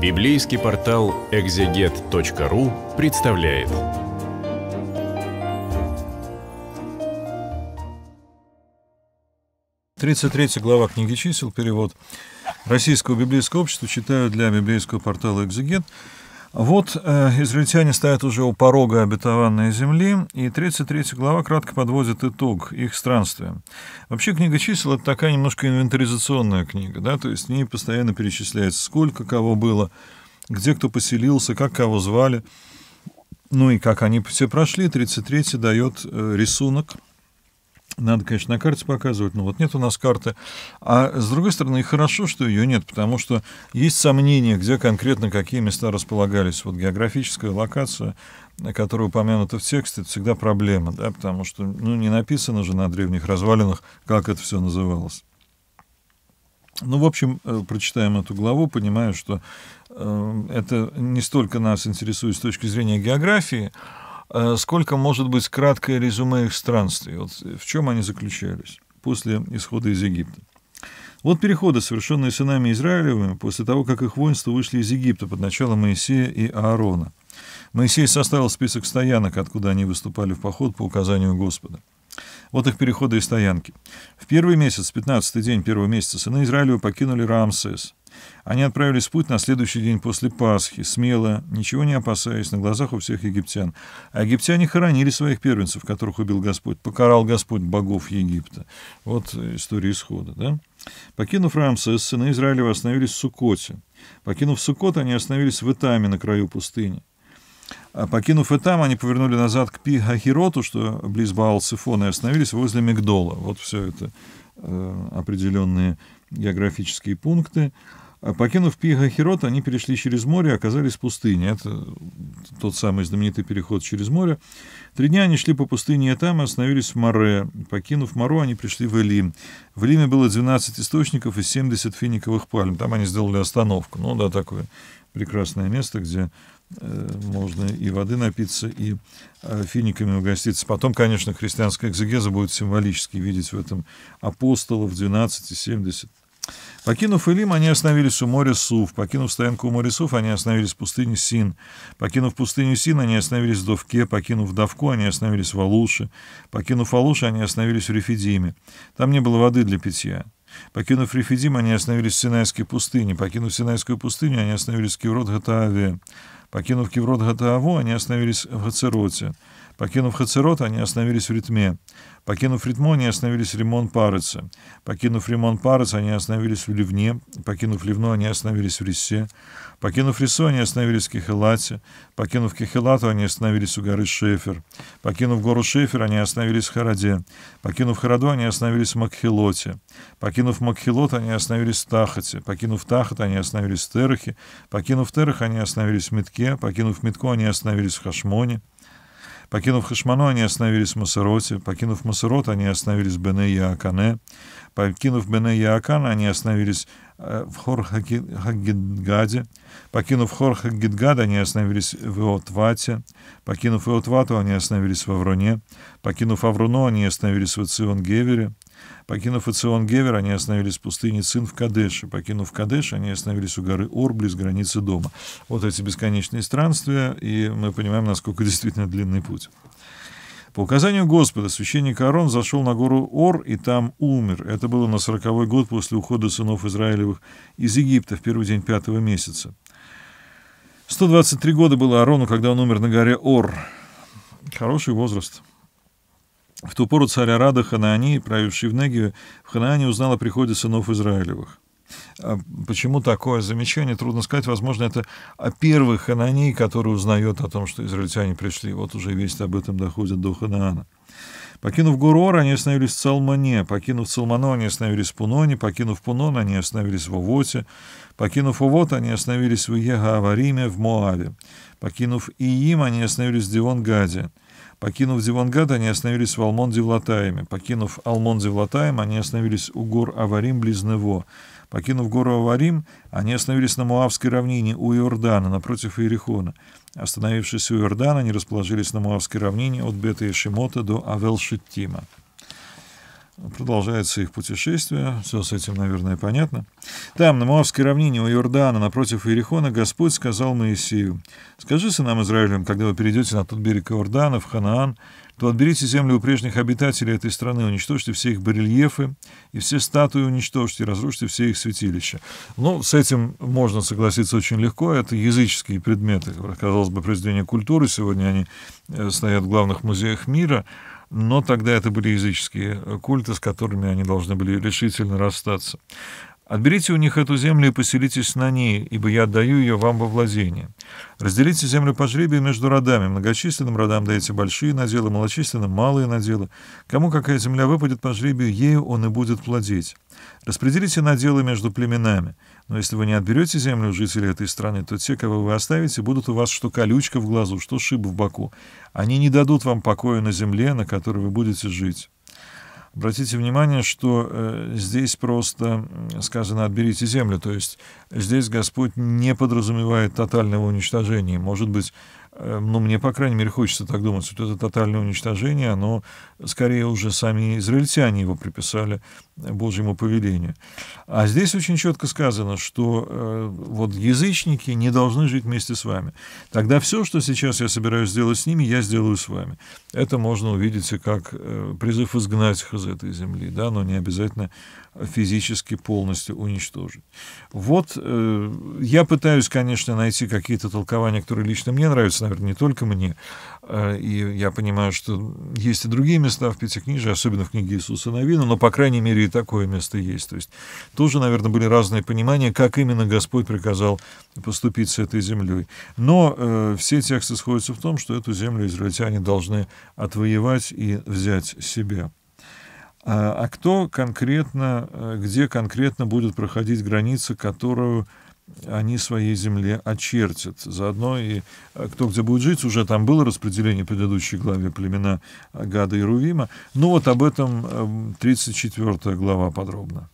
Библейский портал экзегет.ру представляет. Тридцать третья глава книги чисел, перевод Российского библейского общества, читаю для библейского портала «Экзегет». Вот э, израильтяне стоят уже у порога обетованной земли, и 33 глава кратко подводит итог их странствия. Вообще книга чисел — это такая немножко инвентаризационная книга, да, то есть в ней постоянно перечисляется, сколько кого было, где кто поселился, как кого звали, ну и как они все прошли. 33 дает э, рисунок — надо, конечно, на карте показывать, но вот нет у нас карты. А с другой стороны, хорошо, что ее нет, потому что есть сомнения, где конкретно какие места располагались. Вот географическая локация, которая упомянута в тексте, это всегда проблема, да, потому что ну, не написано же на древних развалинах, как это все называлось. Ну, в общем, э, прочитаем эту главу, понимаю, что э, это не столько нас интересует с точки зрения географии, а сколько может быть краткое резюме их странствий? Вот в чем они заключались после исхода из Египта? Вот переходы, совершенные сынами Израилевыми, после того, как их воинство вышли из Египта под началом Моисея и Аарона. Моисей составил список стоянок, откуда они выступали в поход по указанию Господа. Вот их переходы и стоянки. В первый месяц, 15-й день первого месяца, сыны Израилева покинули Рамсес, они отправились в путь на следующий день после Пасхи, смело, ничего не опасаясь, на глазах у всех египтян. А египтяне хоронили своих первенцев, которых убил Господь, покарал Господь богов Египта. Вот история исхода, да? Покинув Рамсес, сыны Израилева остановились в Сукоте. Покинув Сукот, они остановились в Итаме на краю пустыни. А покинув Этам, они повернули назад к Пи-Хахироту, что близ Баал-Сифона, и остановились возле Мигдола. Вот все это э, определенные географические пункты. А покинув Пига они перешли через море и оказались в пустыне. Это тот самый знаменитый переход через море. Три дня они шли по пустыне и там остановились в Море. Покинув Мару, они пришли в Элим. В Элиме было 12 источников и 70 финиковых пальм. Там они сделали остановку. Ну да, такое прекрасное место, где э, можно и воды напиться, и э, финиками угоститься. Потом, конечно, христианская экзегеза будет символически видеть в этом апостолов 12 и 70 Покинув Илим, они остановились у моря Сув. Покинув стоянку у моря Сув, они остановились в пустыне Син. Покинув пустыню Син, они остановились в Довке. Покинув Довку, они остановились в Алуше. Покинув Алуше, они остановились в Рефидиме. Там не было воды для питья. Покинув Рефидим, они остановились в Синайской пустыне. Покинув Синайскую пустыню, они остановились в Кеврот-Гатааве. Покинув Кеврот-Гатааву, они остановились в Гацероте. Покинув Хацерот, они остановились в Ритме. Покинув Ритму, они остановились в Римон Парыце. Покинув Римон Парыц, они остановились в Ливне. Покинув Ливну, они остановились в Рисе. Покинув Рису, они остановились в Кихелате. Покинув Кихелату, они остановились у горы Шефер. Покинув гору Шефер, они остановились в Хараде. Покинув Хараду, они остановились в Макхилоте. Покинув Макхилот, они остановились в Тахате. Покинув Тахат, они остановились в Терахе. Покинув Терах, они остановились в Митке. Покинув Митко, они остановились в Хашмоне. Покинув Хашману, они остановились в Масароте. Покинув Масарот, они остановились в Бене Яакане. Покинув Бене Яакан, они остановились э, в Хорхагидгаде. Покинув Хорхагидгад, они остановились в Иотвате. Покинув Иотвату, они остановились в Авроне. Покинув Авруно, они остановились в Цион-Гевере. Покинув Ицион Гевер, они остановились в пустыне Цин в Кадеше. Покинув Кадеш, они остановились у горы Ор близ границы дома. Вот эти бесконечные странствия, и мы понимаем, насколько действительно длинный путь. По указанию Господа священник Аарон зашел на гору Ор и там умер. Это было на сороковой год после ухода сынов Израилевых из Египта в первый день пятого месяца. 123 года было Аарону, когда он умер на горе Ор. Хороший возраст. В ту пору царь Арада Ханаани, правивший в Негию, в Ханаане узнал о приходе сынов Израилевых. А Почему такое замечание? Трудно сказать. Возможно, это о первых Ханании, который узнает о том, что израильтяне пришли. Вот уже весть об этом доходит до Ханаана. Покинув Гурор, они остановились в Салмане. Покинув Салману, они остановились в Пуноне. Покинув Пунон, они остановились в Овоте. Покинув Овот, они остановились в Иегавариме в Моаве. Покинув Иим, они остановились в Дивонгаде. гаде Покинув Дивангад, они остановились в Алмон-Девлатаеме. Покинув Алмон-Девлатаем, они остановились у гор Аварим близ Нево. Покинув гору Аварим, они остановились на Муавской равнине у Иордана, напротив Иерихона. Остановившись у Иордана, они расположились на Муавской равнине от Бета-Ешемота до Авел-Шиттима. Продолжается их путешествие, все с этим, наверное, понятно. Там, на Моавской равнине у Иордана, напротив Иерихона, Господь сказал Моисею, «Скажи сынам Израилем, когда вы перейдете на тот берег Иордана, в Ханаан, то отберите землю у прежних обитателей этой страны, уничтожьте все их барельефы и все статуи уничтожьте, разрушьте все их святилища. Ну, с этим можно согласиться очень легко. Это языческие предметы, казалось бы, произведения культуры. Сегодня они э, стоят в главных музеях мира но тогда это были языческие культы, с которыми они должны были решительно расстаться. Отберите у них эту землю и поселитесь на ней, ибо я отдаю ее вам во владение. Разделите землю по жребию между родами. Многочисленным родам дайте большие наделы, малочисленным — малые наделы. Кому какая земля выпадет по жребию, ею он и будет владеть. Распределите наделы между племенами. Но если вы не отберете землю жителей этой страны, то те, кого вы оставите, будут у вас что колючка в глазу, что шиба в боку. Они не дадут вам покоя на земле, на которой вы будете жить». Обратите внимание, что э, здесь просто сказано «отберите землю», то есть здесь Господь не подразумевает тотального уничтожения. Может быть, Эм, ну, мне, по крайней мере, хочется так думать, что это тотальное уничтожение, оно скорее уже сами израильтяне его приписали Божьему повелению. А здесь очень четко сказано, что э, вот язычники не должны жить вместе с вами. Тогда все, что сейчас я собираюсь сделать с ними, я сделаю с вами. Это можно увидеть как э, призыв изгнать их из этой земли, да, но не обязательно физически полностью уничтожить. Вот э, я пытаюсь, конечно, найти какие-то толкования, которые лично мне нравятся наверное, не только мне. Э, и я понимаю, что есть и другие места в Пятикнижии, особенно в книге Иисуса Новина, но, по крайней мере, и такое место есть. То есть тоже, наверное, были разные понимания, как именно Господь приказал поступить с этой землей. Но э, все тексты сходятся в том, что эту землю израильтяне должны отвоевать и взять себе. а, а кто конкретно, э, где конкретно будет проходить граница, которую они своей земле очертят. Заодно и э, кто где будет жить, уже там было распределение в предыдущей главе племена Гада и Рувима. Ну вот об этом 34 эм, глава подробно.